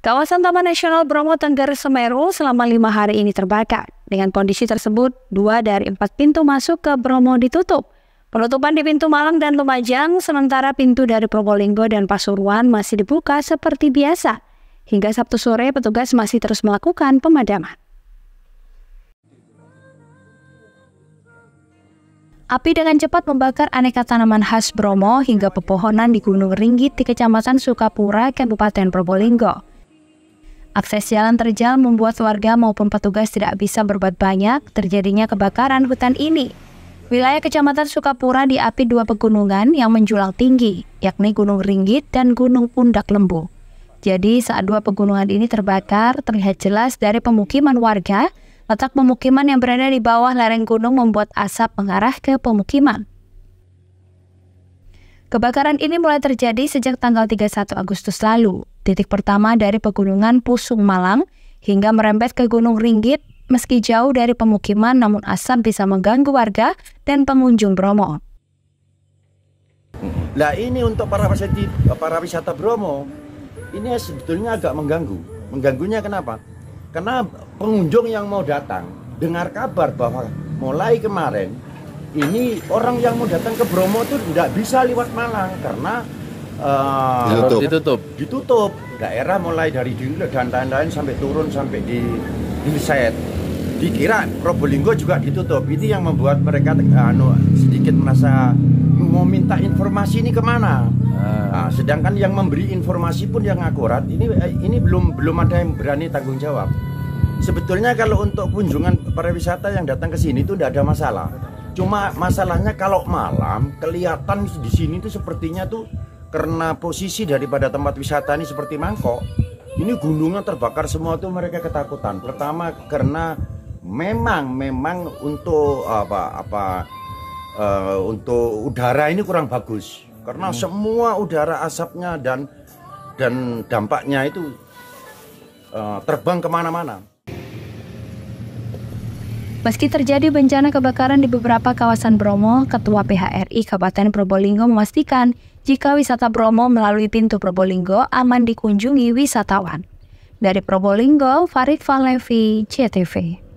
Kawasan Taman Nasional Bromo Tengger Semeru selama lima hari ini terbakar. Dengan kondisi tersebut, dua dari empat pintu masuk ke Bromo ditutup. Penutupan di pintu Malang dan Lumajang, sementara pintu dari Probolinggo dan Pasuruan masih dibuka seperti biasa. Hingga Sabtu sore, petugas masih terus melakukan pemadaman. Api dengan cepat membakar aneka tanaman khas Bromo hingga pepohonan di Gunung Ringgit di Kecamatan Sukapura, Kabupaten Probolinggo. Akses jalan terjal membuat warga maupun petugas tidak bisa berbuat banyak terjadinya kebakaran hutan ini. Wilayah Kecamatan Sukapura diapi dua pegunungan yang menjulang tinggi, yakni Gunung Ringgit dan Gunung Pundak Lembu. Jadi saat dua pegunungan ini terbakar, terlihat jelas dari pemukiman warga, letak pemukiman yang berada di bawah lereng gunung membuat asap mengarah ke pemukiman. Kebakaran ini mulai terjadi sejak tanggal 31 Agustus lalu titik pertama dari pegunungan Pusung Malang hingga merembet ke Gunung Ringgit meski jauh dari pemukiman namun asap bisa mengganggu warga dan pengunjung Bromo. Nah ini untuk para wisata, para wisata Bromo, ini sebetulnya agak mengganggu. Mengganggunya kenapa? Karena pengunjung yang mau datang dengar kabar bahwa mulai kemarin ini orang yang mau datang ke Bromo itu tidak bisa lewat Malang karena uh, ditutup. ditutup. Ditutup. Daerah mulai dari dulu dan lain-lain sampai turun sampai di Hillset. Dikira Probolinggo juga ditutup. Ini yang membuat mereka anu, sedikit merasa mau minta informasi ini kemana. Nah, sedangkan yang memberi informasi pun yang akurat ini eh, ini belum belum ada yang berani tanggung jawab. Sebetulnya kalau untuk kunjungan pariwisata yang datang ke sini itu tidak ada masalah. Cuma masalahnya kalau malam kelihatan di sini itu sepertinya tuh karena posisi daripada tempat wisata ini seperti mangkok ini gunungnya terbakar semua itu mereka ketakutan pertama karena memang memang untuk apa apa uh, untuk udara ini kurang bagus karena hmm. semua udara asapnya dan dan dampaknya itu uh, terbang kemana-mana. Meski terjadi bencana kebakaran di beberapa kawasan Bromo, Ketua PHRI Kabupaten Probolinggo memastikan jika wisata Bromo melalui pintu Probolinggo aman dikunjungi wisatawan. Dari Probolinggo, Farid Valevi, CTV.